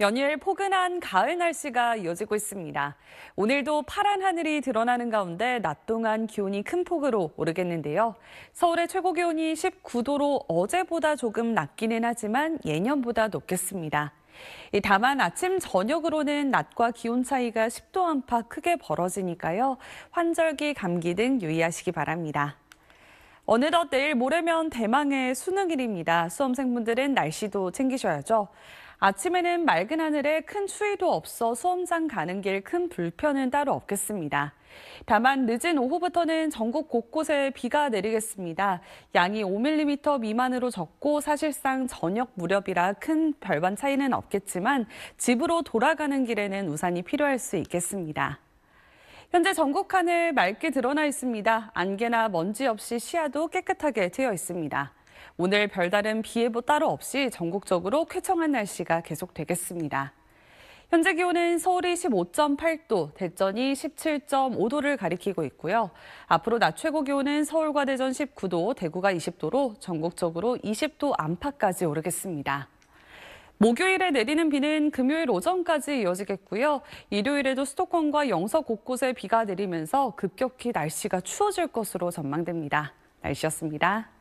연일 포근한 가을 날씨가 이어지고 있습니다. 오늘도 파란 하늘이 드러나는 가운데 낮 동안 기온이 큰 폭으로 오르겠는데요. 서울의 최고 기온이 19도로 어제보다 조금 낮기는 하지만 예년보다 높겠습니다. 다만 아침 저녁으로는 낮과 기온 차이가 10도 안팎 크게 벌어지니까요. 환절기, 감기 등 유의하시기 바랍니다. 어느덧 내일 모레면 대망의 수능일입니다. 수험생분들은 날씨도 챙기셔야죠. 아침에는 맑은 하늘에 큰 추위도 없어 수험장 가는 길 큰 불편은 따로 없겠습니다. 다만 늦은 오후부터는 전국 곳곳에 비가 내리겠습니다. 양이 5mm 미만으로 적고 사실상 저녁 무렵이라 큰 별반 차이는 없겠지만 집으로 돌아가는 길에는 우산이 필요할 수 있겠습니다. 현재 전국 하늘 맑게 드러나 있습니다. 안개나 먼지 없이 시야도 깨끗하게 트여 있습니다. 오늘 별다른 비 예보 따로 없이 전국적으로 쾌청한 날씨가 계속되겠습니다. 현재 기온은 서울이 15.8도, 대전이 17.5도를 가리키고 있고요. 앞으로 낮 최고 기온은 서울과 대전 19도, 대구가 20도로 전국적으로 20도 안팎까지 오르겠습니다. 목요일에 내리는 비는 금요일 오전까지 이어지겠고요. 일요일에도 수도권과 영서 곳곳에 비가 내리면서 급격히 날씨가 추워질 것으로 전망됩니다. 날씨였습니다.